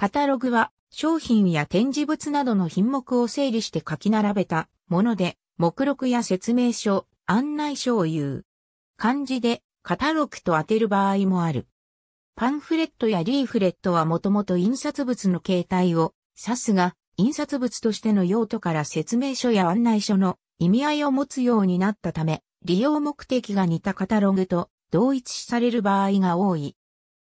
カタログは商品や展示物などの品目を整理して書き並べたもので、目録や説明書、案内書を言う。漢字でカタログと当てる場合もある。パンフレットやリーフレットはもともと印刷物の形態を指すが、印刷物としての用途から説明書や案内書の意味合いを持つようになったため、利用目的が似たカタログと同一視される場合が多い。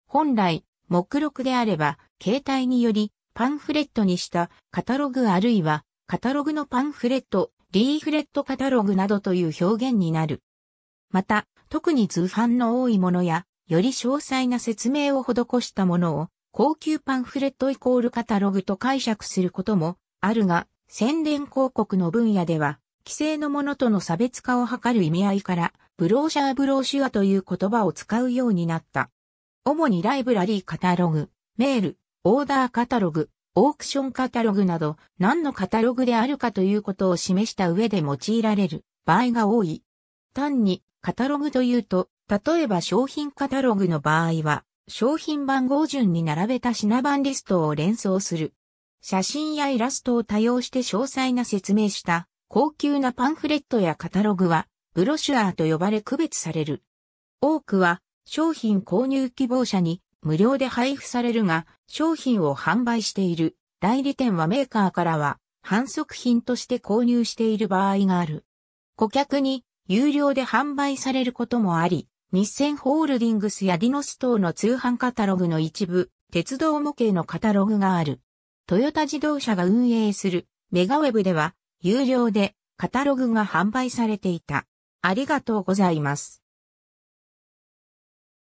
本来、目録であれば、携帯により、パンフレットにした、カタログあるいは、カタログのパンフレット、リーフレットカタログなどという表現になる。また、特に図版の多いものや、より詳細な説明を施したものを、高級パンフレットイコールカタログと解釈することもあるが、宣伝広告の分野では、規制のものとの差別化を図る意味合いから、ブローシャーブローシュアという言葉を使うようになった。主にライブラリーカタログ、メール、オーダーカタログ、オークションカタログなど何のカタログであるかということを示した上で用いられる場合が多い。単にカタログというと、例えば商品カタログの場合は、商品番号順に並べた品番リストを連想する。写真やイラストを多用して詳細な説明した高級なパンフレットやカタログはブロシュアーと呼ばれ区別される。多くは商品購入希望者に無料で配布されるが、商品を販売している代理店はメーカーからは反則品として購入している場合がある。顧客に有料で販売されることもあり、日清ホールディングスやディノス等の通販カタログの一部、鉄道模型のカタログがある。トヨタ自動車が運営するメガウェブでは有料でカタログが販売されていた。ありがとうございます。